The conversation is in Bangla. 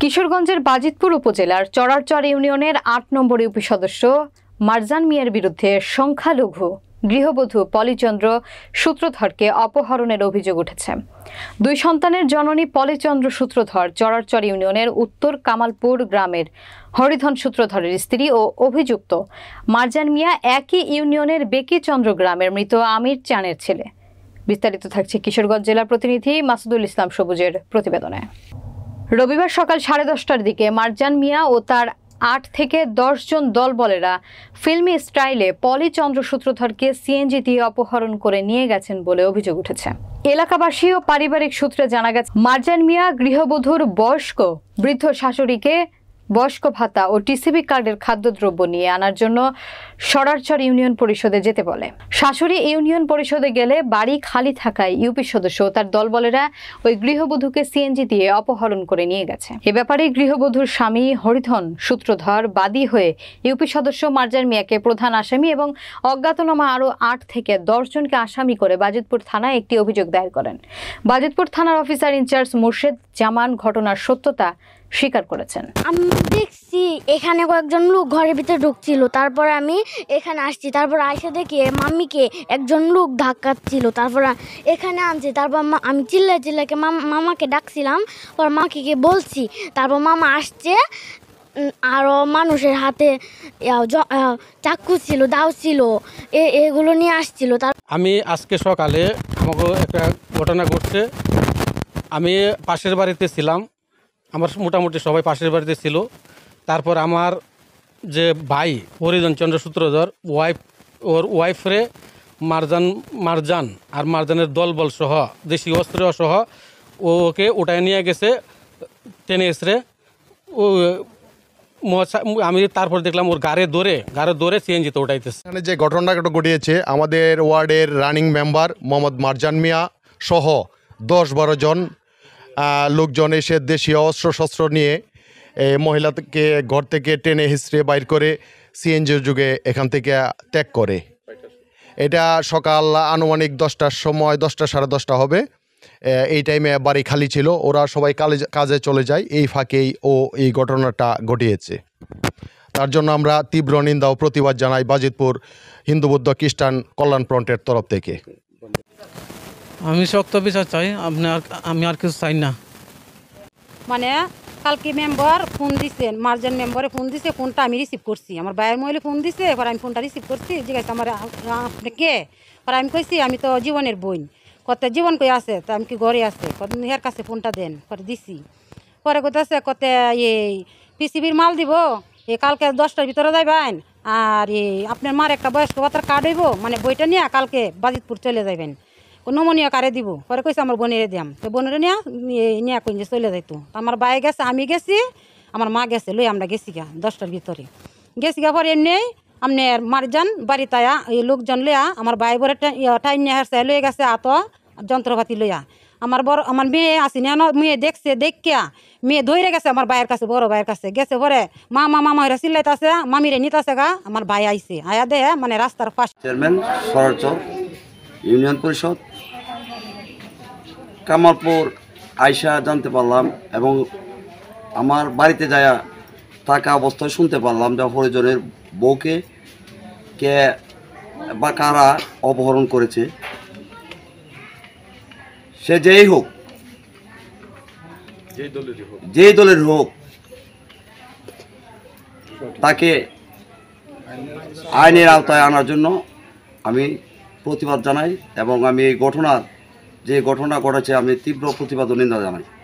কিশোরগঞ্জের বাজিতপুর উপজেলার চরারচর ইউনিয়নের আট নম্বর ইউপি সদস্য মারজান মিয়ার বিরুদ্ধে সংখ্যালঘু গৃহবধূ পলিচন্দ্র সূত্রধরকে অপহরণের অভিযোগ উঠেছে দুই সন্তানের জননী পলিচন্দ্র সূত্রধর চরারচর ইউনিয়নের উত্তর কামালপুর গ্রামের হরিধন সূত্রধরের স্ত্রী ও অভিযুক্ত মারজান মিয়া একই ইউনিয়নের বেকিচন্দ্র গ্রামের মৃত আমির চানের ছেলে বিস্তারিত থাকছে কিশোরগঞ্জ জেলা প্রতিনিধি মাসুদুল ইসলাম সবুজের প্রতিবেদনে রবিবার সকাল সাড়ে দশটার দিকে মারজান মিয়া ও তার আট থেকে দশজন দলবলেরা ফিল্মি স্টাইলে পলি চন্দ্র সূত্রধরকে সিএনজি দিয়ে অপহরণ করে নিয়ে গেছেন বলে অভিযোগ উঠেছে এলাকাবাসী ও পারিবারিক সূত্রে জানা গেছে মারজান মিয়া গৃহবধূর বয়স্ক বৃদ্ধ শাশুড়িকে বয়স্ক ভাতা ও টিসিবি কার্ডের খাদ্যদ্রব্য নিয়ে আনার জন্য সরারচর ইউনিয়ন পরিষদে যেতে বলে শাশুড়ি ইউনিয়ন পরিষদে গেলে বাড়ি খালি থাকায় ইউপি সদস্য তার দলবলেরা ওই গৃহবধূকে সিএনজি দিয়ে অপহরণ করে নিয়ে গেছে এ ব্যাপারে গৃহবধূর স্বামী হরিধন সূত্রধর বাদী হয়ে ইউপি সদস্য মার্জার মিয়াকে প্রধান আসামি এবং অজ্ঞাতনামা আরও আট থেকে দশজনকে আসামি করে বাজিতপুর থানায় একটি অভিযোগ দায়ের করেন বাজিতপুর থানার অফিসার ইনচার্জ মোর্শেদ জামান ঘটনার সত্যতা স্বীকার করেছেন আমি দেখছি এখানে কয়েকজন লোক ঘরের ভিতরে ঢুকছিল তারপর আমি এখানে আসছি তারপর আইসা দেখি মাম্মিকে একজন লোক ধাক্কাচ্ছিল তারপর এখানে আনছি তারপর আমি চিল্লাই চিল্লাকে মামাকে ডাকছিলাম পর মাকে বলছি তারপর মামা আসছে আরও মানুষের হাতে চাকু ছিল দাও ছিল এগুলো নিয়ে আসছিল তার আমি আজকে সকালে আমাকে একটা ঘটনা ঘটছে আমি পাশের বাড়িতে ছিলাম আমার মোটামুটি সবাই পাশের বাড়িতে ছিল তারপর আমার যে ভাই হরিজন চন্দ্র সূত্রধর ওয়াইফ ওর ওয়াইফরে মারজান মারজান আর মারজানের দলবল সহ দেশি অস্ত্র সহ ওকে ওটায় নিয়ে গেছে টেনে এসরে ও আমি তারপর দেখলাম ওর গাড়ে দৌড়ে গাড়ে দৌড়ে সিএনজিতে উঠাইতেছে এখানে যে ঘটনাটা ঘটিয়েছে আমাদের ওয়ার্ডের রানিং মেম্বার মোহাম্মদ মারজান মিয়া সহ দশ বারো জন লোকজন এসে দেশীয় অস্ত্রশস্ত্র নিয়ে মহিলাকে ঘর থেকে টেনে হিস্ট্রে বাইর করে সিএনজির যুগে এখান থেকে ত্যাগ করে এটা সকাল আনুমানিক দশটার সময় দশটা সাড়ে দশটা হবে এই টাইমে বাড়ি খালি ছিল ওরা সবাই কালে কাজে চলে যায় এই ফাঁকেই ও এই ঘটনাটা ঘটিয়েছে তার জন্য আমরা তীব্র নিন্দা ও প্রতিবাদ জানাই বাজিতপুর হিন্দু বৌদ্ধ খ্রিস্টান কল্যাণ ফ্রন্টের তরফ থেকে আমি শক্ত বিচার চাই আপনার আমি আর কিছু চাই না মানে কালকে মেম্বার ফোন দিছেন মার্জন মেম্বারে ফোন দিছে ফোনটা আমি রিসিভ করছি আমার বায়ের মহিলা ফোন দিছে এবার আমি ফোনটা রিসিভ করছি জিজ্ঞাসা আমার আপনি কে এবার আমি কইছি আমি তো জীবনের বোন কত জীবন কই আছে তো আমি কি ঘরে আছে হের কাছে ফোনটা দেন পরে দিছি পরে কোথাছে কত এই পিসিবির মাল দিব এ কালকে দশটার ভিতরে যাইবেন আর এই আপনার মার একটা বয়স্ক কথার কার্ড হইব মানে বইটা নিয়ে কালকে বাজিতপুর চলে যাবেন নমনীয় কারে দিব পরে কইছে আমার বোনেরে দিয়াম তো বোনেরে নিয়া নিয়ে কইন যে চলে যাইতো আমার বাই গেছে আমি গেছি আমার মা গেছে লই আমরা গেছি গা দশটার ভিতরে গেছি গা পরে এমনি আমনে মারজান বাড়ি তায়া এই লোকজন লইয়া আমার বাই বরে টাইম নিয়ে হাসে লয়ে গেছে আত যন্ত্রপাতি লইয়া আমার বড় আমার মেয়ে আসি না মেয়ে দেখছে দেখিয়া মেয়ে ধরে গেছে আমার ভাইয়ের কাছে বড় ভাইয়ের কাছে গেছে পরে মা মামা মামিরা চিল্লাইতেছে মামিরে নিতেছে গা আমার ভাই আইছে আয়া দে মানে রাস্তার পাশ চেয়ারম্যান শরৎ ইউনিয়ন পরিষদ কামালপুর আয়সা জানতে পারলাম এবং আমার বাড়িতে যায়া থাকা অবস্থায় শুনতে পারলাম যে হরিজনের বউকে কে বা কারা অপহরণ করেছে সে যেই হোক যেই দলের হোক তাকে আইনের আওতায় আনার জন্য আমি প্রতিবাদ জানাই এবং আমি এই ঘটনার যে ঘটনা ঘটেছে আমি তীব্র প্রতিবাদ নিন্দা জানাই